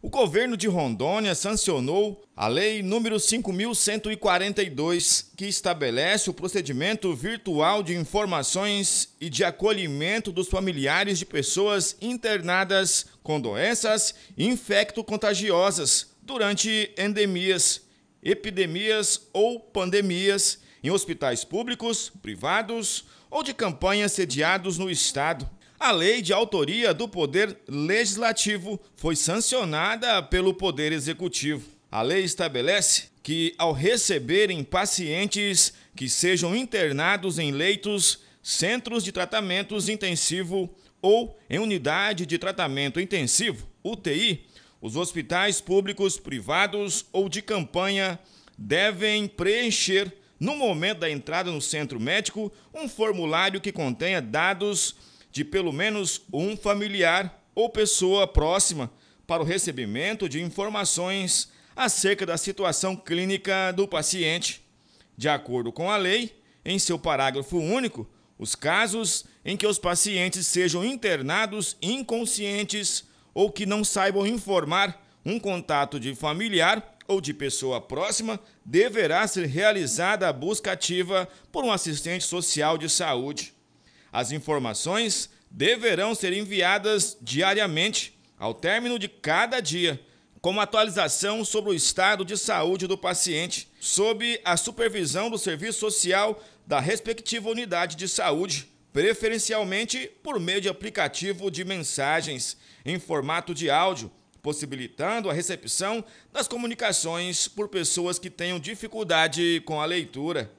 o governo de Rondônia sancionou a Lei número 5.142, que estabelece o procedimento virtual de informações e de acolhimento dos familiares de pessoas internadas com doenças infecto-contagiosas durante endemias, epidemias ou pandemias em hospitais públicos, privados ou de campanhas sediados no Estado. A lei de autoria do Poder Legislativo foi sancionada pelo Poder Executivo. A lei estabelece que, ao receberem pacientes que sejam internados em leitos, centros de tratamentos intensivo ou em unidade de tratamento intensivo, UTI, os hospitais públicos, privados ou de campanha devem preencher, no momento da entrada no centro médico, um formulário que contenha dados de pelo menos um familiar ou pessoa próxima para o recebimento de informações acerca da situação clínica do paciente. De acordo com a lei, em seu parágrafo único, os casos em que os pacientes sejam internados inconscientes ou que não saibam informar um contato de familiar ou de pessoa próxima, deverá ser realizada a busca ativa por um assistente social de saúde. As informações deverão ser enviadas diariamente, ao término de cada dia, como atualização sobre o estado de saúde do paciente, sob a supervisão do Serviço Social da respectiva unidade de saúde, preferencialmente por meio de aplicativo de mensagens em formato de áudio, possibilitando a recepção das comunicações por pessoas que tenham dificuldade com a leitura.